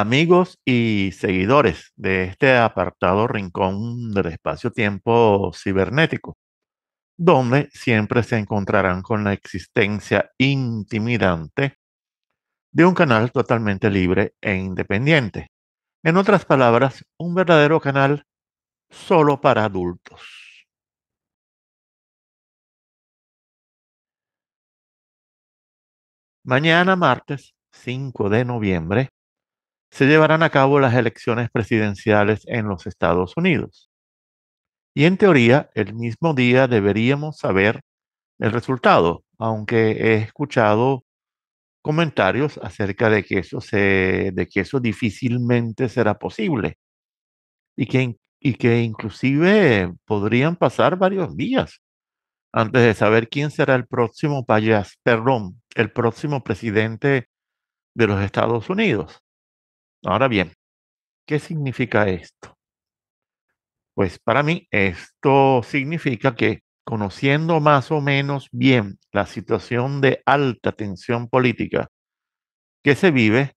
amigos y seguidores de este apartado rincón del espacio-tiempo cibernético, donde siempre se encontrarán con la existencia intimidante de un canal totalmente libre e independiente. En otras palabras, un verdadero canal solo para adultos. Mañana martes 5 de noviembre se llevarán a cabo las elecciones presidenciales en los Estados Unidos. Y en teoría, el mismo día deberíamos saber el resultado, aunque he escuchado comentarios acerca de que eso, de que eso difícilmente será posible y que, y que inclusive podrían pasar varios días antes de saber quién será el próximo payas, el próximo presidente de los Estados Unidos. Ahora bien, ¿qué significa esto? Pues para mí esto significa que conociendo más o menos bien la situación de alta tensión política que se vive,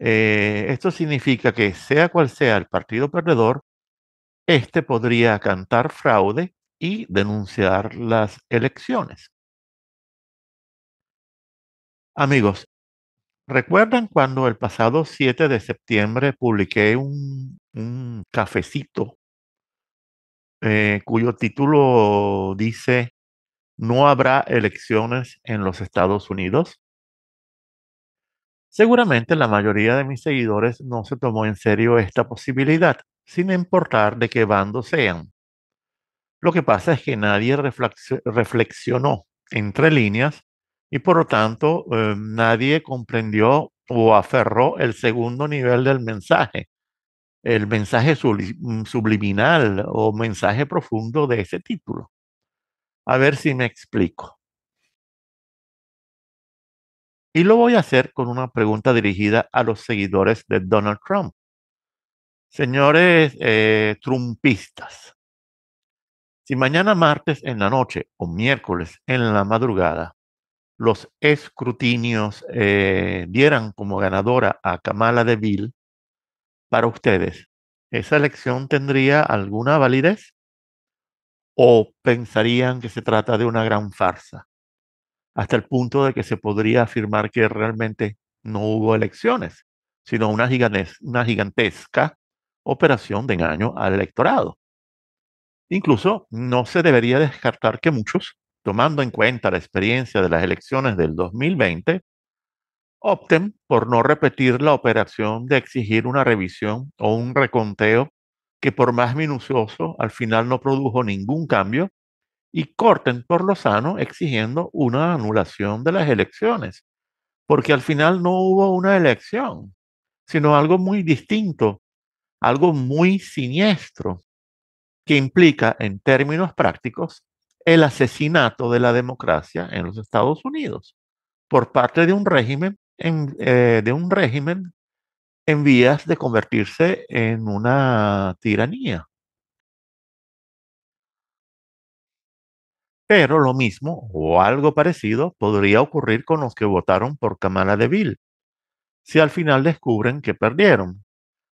eh, esto significa que sea cual sea el partido perdedor, este podría cantar fraude y denunciar las elecciones. Amigos, ¿Recuerdan cuando el pasado 7 de septiembre publiqué un, cafecito eh, cuyo título dice No habrá elecciones en los Estados Unidos? Seguramente la mayoría de mis seguidores no se tomó en serio esta posibilidad, sin importar de qué bando sean. Lo que pasa es que nadie reflexionó entre líneas y por lo tanto eh, nadie comprendió o aferró el segundo nivel del mensaje, el mensaje mm, subliminal o mensaje profundo de ese título. A ver si me explico. Y lo voy a hacer con una pregunta dirigida a los seguidores de Donald Trump. Señores eh, trumpistas, si mañana martes en la noche o miércoles en la madrugada los escrutinios eh, dieran como ganadora a Kamala DeVille, para ustedes, ¿esa elección tendría alguna validez? ¿O pensarían que se trata de una gran farsa? Hasta el punto de que se podría afirmar que realmente no hubo elecciones, sino una, una gigantesca operación de engaño al electorado. Incluso no se debería descartar que muchos tomando en cuenta la experiencia de las elecciones del 2020, opten por no repetir la operación de exigir una revisión o un reconteo que por más minucioso al final no produjo ningún cambio y corten por lo sano exigiendo una anulación de las elecciones, porque al final no hubo una elección, sino algo muy distinto, algo muy siniestro, que implica en términos prácticos el asesinato de la democracia en los Estados Unidos por parte de un régimen en, eh, de un régimen en vías de convertirse en una tiranía. Pero lo mismo o algo parecido podría ocurrir con los que votaron por Kamala DeVille, si al final descubren que perdieron,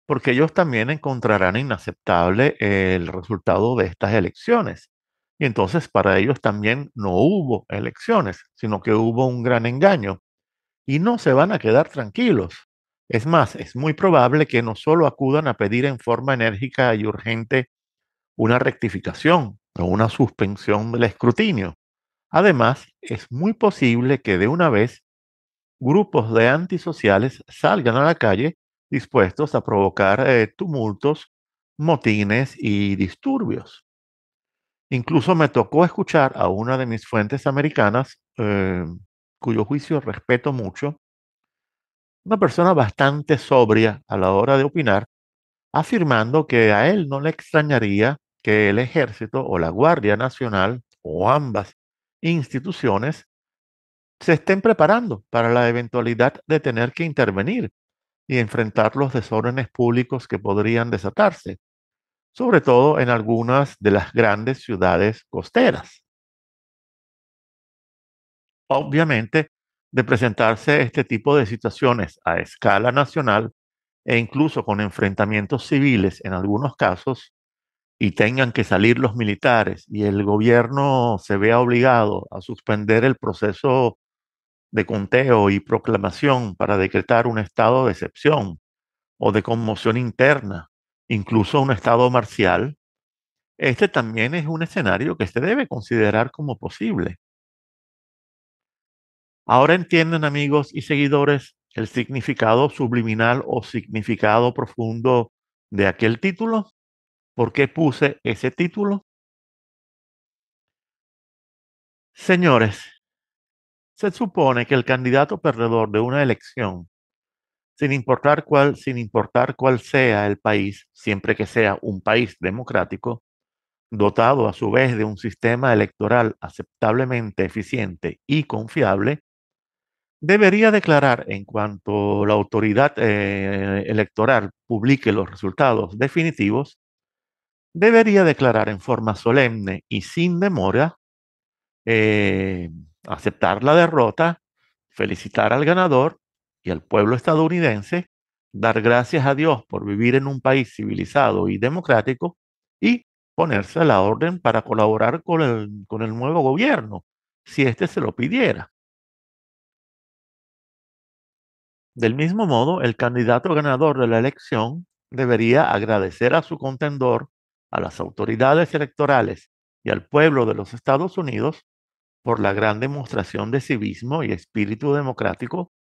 porque ellos también encontrarán inaceptable el resultado de estas elecciones y entonces para ellos también no hubo elecciones, sino que hubo un gran engaño. Y no se van a quedar tranquilos. Es más, es muy probable que no solo acudan a pedir en forma enérgica y urgente una rectificación o una suspensión del escrutinio. Además, es muy posible que de una vez grupos de antisociales salgan a la calle dispuestos a provocar eh, tumultos, motines y disturbios. Incluso me tocó escuchar a una de mis fuentes americanas, eh, cuyo juicio respeto mucho, una persona bastante sobria a la hora de opinar, afirmando que a él no le extrañaría que el ejército o la Guardia Nacional o ambas instituciones se estén preparando para la eventualidad de tener que intervenir y enfrentar los desórdenes públicos que podrían desatarse sobre todo en algunas de las grandes ciudades costeras. Obviamente, de presentarse este tipo de situaciones a escala nacional e incluso con enfrentamientos civiles en algunos casos, y tengan que salir los militares y el gobierno se vea obligado a suspender el proceso de conteo y proclamación para decretar un estado de excepción o de conmoción interna incluso un estado marcial, este también es un escenario que se debe considerar como posible. Ahora entienden amigos y seguidores el significado subliminal o significado profundo de aquel título. ¿Por qué puse ese título? Señores, se supone que el candidato perdedor de una elección sin importar cuál, sin importar cuál sea el país, siempre que sea un país democrático, dotado a su vez de un sistema electoral aceptablemente eficiente y confiable, debería declarar en cuanto la autoridad eh, electoral publique los resultados definitivos, debería declarar en forma solemne y sin demora, eh, aceptar la derrota, felicitar al ganador y al pueblo estadounidense dar gracias a Dios por vivir en un país civilizado y democrático y ponerse a la orden para colaborar con el, con el nuevo gobierno, si éste se lo pidiera. Del mismo modo, el candidato ganador de la elección debería agradecer a su contendor, a las autoridades electorales y al pueblo de los Estados Unidos por la gran demostración de civismo y espíritu democrático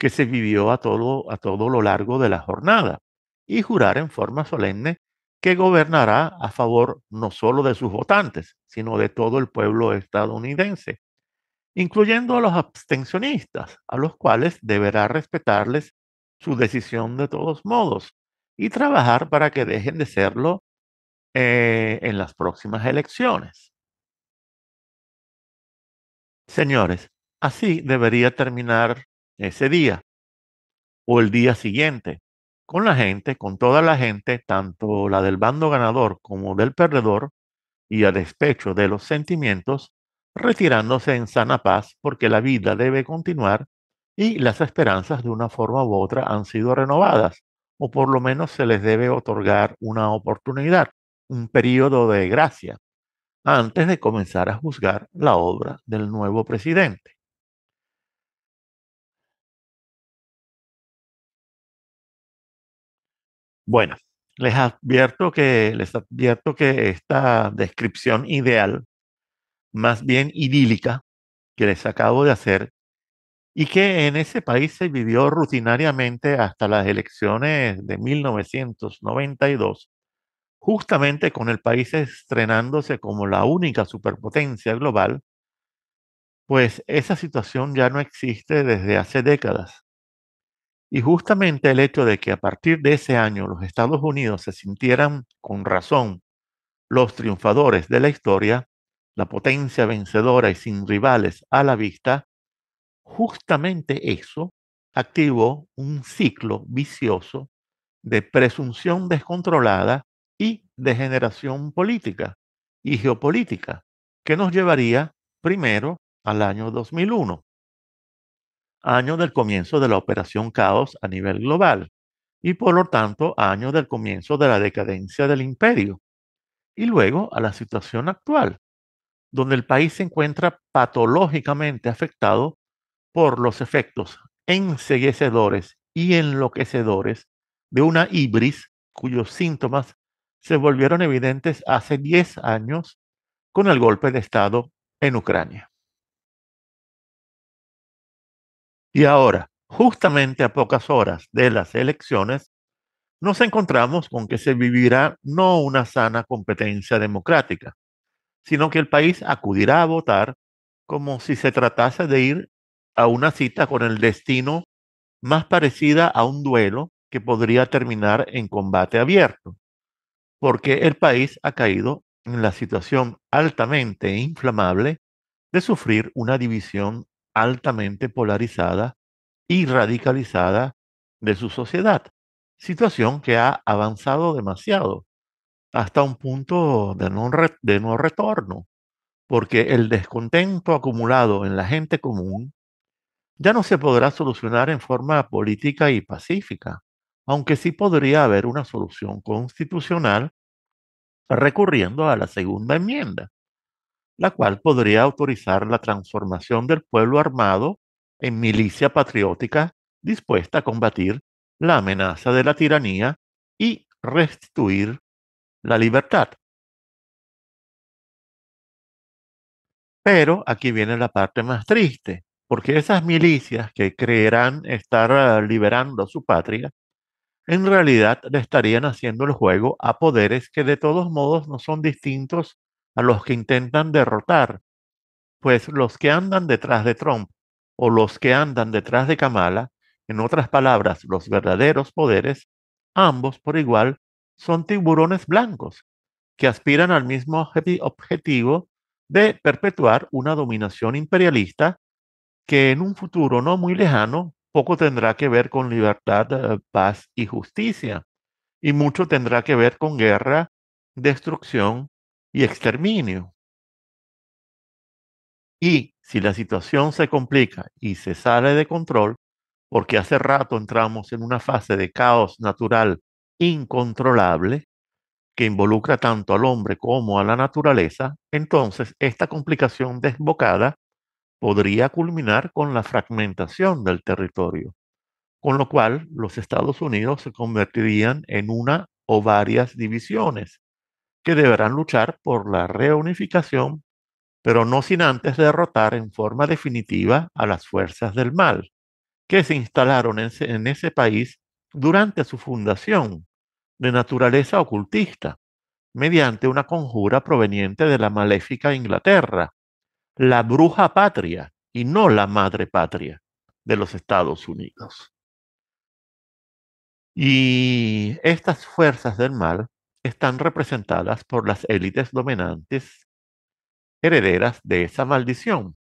que se vivió a todo, a todo lo largo de la jornada, y jurar en forma solemne que gobernará a favor no solo de sus votantes, sino de todo el pueblo estadounidense, incluyendo a los abstencionistas, a los cuales deberá respetarles su decisión de todos modos y trabajar para que dejen de serlo eh, en las próximas elecciones. Señores, así debería terminar ese día o el día siguiente con la gente, con toda la gente, tanto la del bando ganador como del perdedor, y a despecho de los sentimientos, retirándose en sana paz porque la vida debe continuar y las esperanzas de una forma u otra han sido renovadas, o por lo menos se les debe otorgar una oportunidad, un periodo de gracia, antes de comenzar a juzgar la obra del nuevo presidente. Bueno, les advierto que, les que esta descripción ideal, más bien idílica, que les acabo de hacer, y que en ese país se vivió rutinariamente hasta las elecciones de 1992, justamente con el país estrenándose como la única superpotencia global, pues esa situación ya no existe desde hace décadas. Y justamente el hecho de que a partir de ese año los Estados Unidos se sintieran con razón los triunfadores de la historia, la potencia vencedora y sin rivales a la vista, justamente eso activó un ciclo vicioso de presunción descontrolada y de generación política y geopolítica, que nos llevaría primero al año 2001, año del comienzo de la Operación Caos a nivel global y por lo tanto año del comienzo de la decadencia del imperio y luego a la situación actual, donde el país se encuentra patológicamente afectado por los efectos enseguecedores y enloquecedores de una ibris cuyos síntomas se volvieron evidentes hace 10 años con el golpe de Estado en Ucrania. Y ahora, justamente a pocas horas de las elecciones, nos encontramos con que se vivirá no una sana competencia democrática, sino que el país acudirá a votar como si se tratase de ir a una cita con el destino más parecida a un duelo que podría terminar en combate abierto, porque el país ha caído en la situación altamente inflamable de sufrir una división altamente polarizada y radicalizada de su sociedad, situación que ha avanzado demasiado hasta un punto de no, de no retorno, porque el descontento acumulado en la gente común ya no se podrá solucionar en forma política y pacífica, aunque sí podría haber una solución constitucional recurriendo a la segunda enmienda, la cual podría autorizar la transformación del pueblo armado en milicia patriótica dispuesta a combatir la amenaza de la tiranía y restituir la libertad. Pero aquí viene la parte más triste, porque esas milicias que creerán estar ah, liberando su patria, en realidad le estarían haciendo el juego a poderes que de todos modos no son distintos los que intentan derrotar, pues los que andan detrás de Trump o los que andan detrás de Kamala, en otras palabras, los verdaderos poderes, ambos por igual son tiburones blancos que aspiran al mismo objetivo de perpetuar una dominación imperialista que en un futuro no muy lejano poco tendrá que ver con libertad, eh, paz y justicia, y mucho tendrá que ver con guerra, destrucción y exterminio. Y si la situación se complica y se sale de control, porque hace rato entramos en una fase de caos natural incontrolable que involucra tanto al hombre como a la naturaleza, entonces esta complicación desbocada podría culminar con la fragmentación del territorio, con lo cual los Estados Unidos se convertirían en una o varias divisiones que deberán luchar por la reunificación, pero no sin antes derrotar en forma definitiva a las fuerzas del mal, que se instalaron en ese, país durante su fundación, de naturaleza ocultista, mediante una conjura proveniente de la maléfica Inglaterra, la bruja patria y no la madre patria de los Estados Unidos. Y estas fuerzas del mal están representadas por las élites dominantes herederas de esa maldición,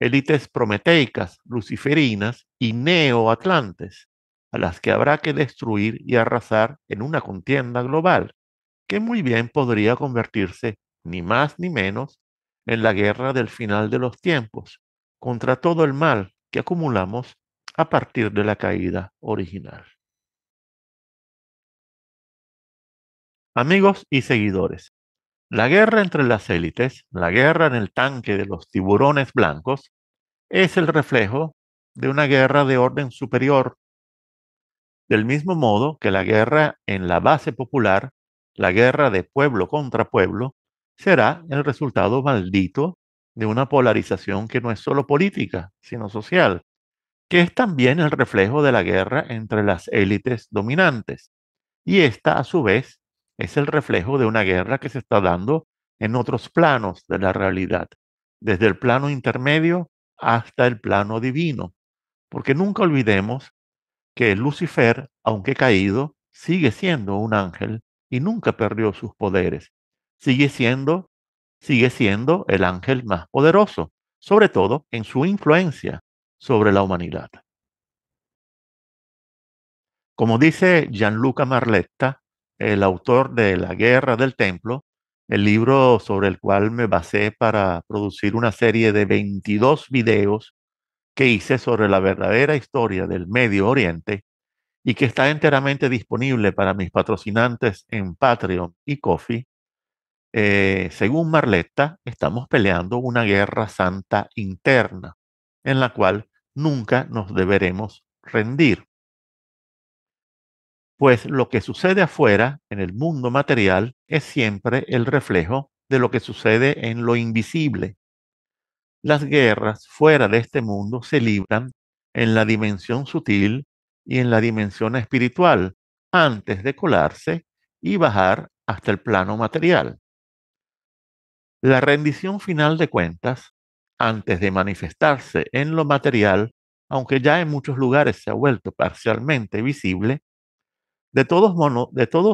élites prometeicas, luciferinas y neoatlantes, a las que habrá que destruir y arrasar en una contienda global, que muy bien podría convertirse, ni más ni menos, en la guerra del final de los tiempos, contra todo el mal que acumulamos a partir de la caída original. amigos y seguidores. La guerra entre las élites, la guerra en el tanque de los tiburones blancos, es el reflejo de una guerra de orden superior. Del mismo modo que la guerra en la base popular, la guerra de pueblo contra pueblo, será el resultado maldito de una polarización que no es solo política, sino social, que es también el reflejo de la guerra entre las élites dominantes. Y esta, a su vez, es el reflejo de una guerra que se está dando en otros planos de la realidad, desde el plano intermedio hasta el plano divino. Porque nunca olvidemos que Lucifer, aunque caído, sigue siendo un ángel y nunca perdió sus poderes. Sigue siendo, sigue siendo el ángel más poderoso, sobre todo en su influencia sobre la humanidad. Como dice Gianluca Marletta, el autor de La Guerra del Templo, el libro sobre el cual me basé para producir una serie de 22 videos que hice sobre la verdadera historia del Medio Oriente y que está enteramente disponible para mis patrocinantes en Patreon y Coffee. Eh, según Marletta, estamos peleando una guerra santa interna en la cual nunca nos deberemos rendir pues lo que sucede afuera, en el mundo material, es siempre el reflejo de lo que sucede en lo invisible. Las guerras fuera de este mundo se libran en la dimensión sutil y en la dimensión espiritual, antes de colarse y bajar hasta el plano material. La rendición final de cuentas, antes de manifestarse en lo material, aunque ya en muchos lugares se ha vuelto parcialmente visible, de todos,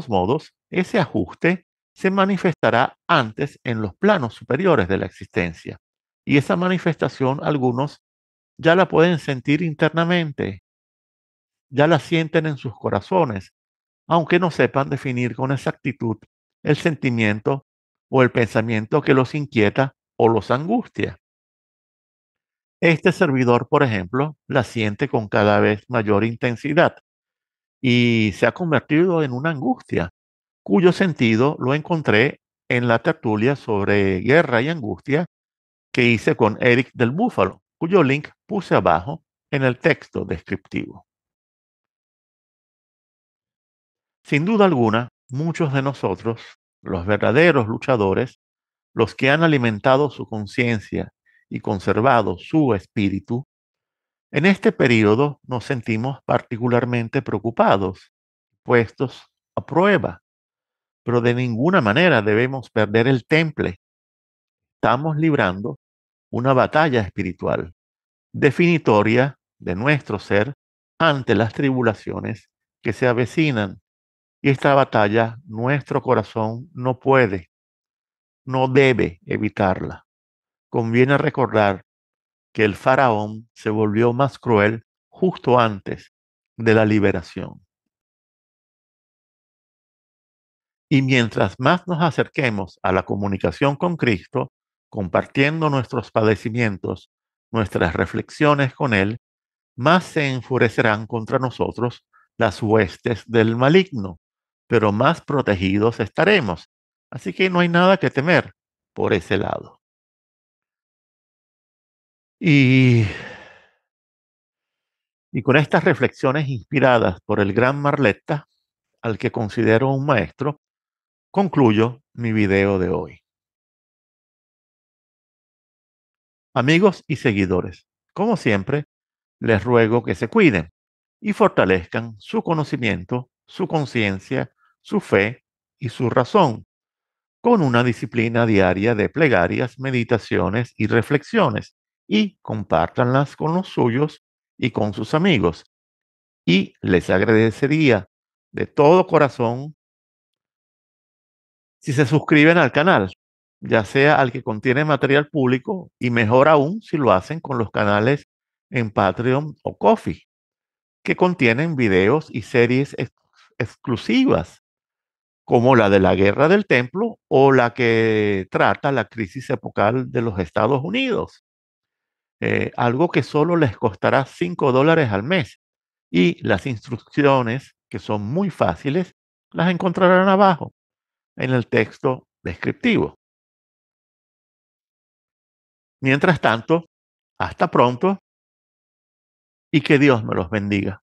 modos, ese ajuste se manifestará antes en los planos superiores de la existencia. Y esa manifestación algunos ya la pueden sentir internamente, ya la sienten en sus corazones, aunque no sepan definir con exactitud el sentimiento o el pensamiento que los inquieta o los angustia. Este servidor, por ejemplo, la siente con cada vez mayor intensidad y se ha convertido en una angustia, cuyo sentido lo encontré en la tertulia sobre guerra y angustia que hice con Eric del Búfalo, cuyo link puse abajo en el texto descriptivo. Sin duda alguna, muchos de nosotros, los verdaderos luchadores, los que han alimentado su conciencia y conservado su espíritu, en este periodo nos sentimos particularmente preocupados, puestos a prueba, pero de ninguna manera debemos perder el temple. Estamos librando una batalla espiritual, definitoria de nuestro ser ante las tribulaciones que se avecinan. Y esta batalla nuestro corazón no puede, no debe evitarla. Conviene recordar que el faraón se volvió más cruel justo antes de la liberación. Y mientras más nos acerquemos a la comunicación con Cristo, compartiendo nuestros padecimientos, nuestras reflexiones con Él, más se enfurecerán contra nosotros las huestes del maligno, pero más protegidos estaremos. Así que no hay nada que temer por ese lado. Y, con estas reflexiones inspiradas por el gran Marleta, al que considero un maestro, concluyo mi video de hoy. Amigos y seguidores, como siempre, les ruego que se cuiden y fortalezcan su conocimiento, su conciencia, su fe y su razón, con una disciplina diaria de plegarias, meditaciones y reflexiones y compártanlas con los suyos y con sus amigos. Y les agradecería de todo corazón si se suscriben al canal, ya sea al que contiene material público y mejor aún si lo hacen con los canales en Patreon o Coffee, que contienen videos y series exclusivas, como la de la Guerra del Templo o la que trata la crisis epocal de los Estados Unidos. Eh, algo que solo les costará 5 dólares al mes. Y las instrucciones, que son muy fáciles, las encontrarán abajo, en el texto descriptivo. Mientras tanto, hasta pronto y que Dios me los bendiga.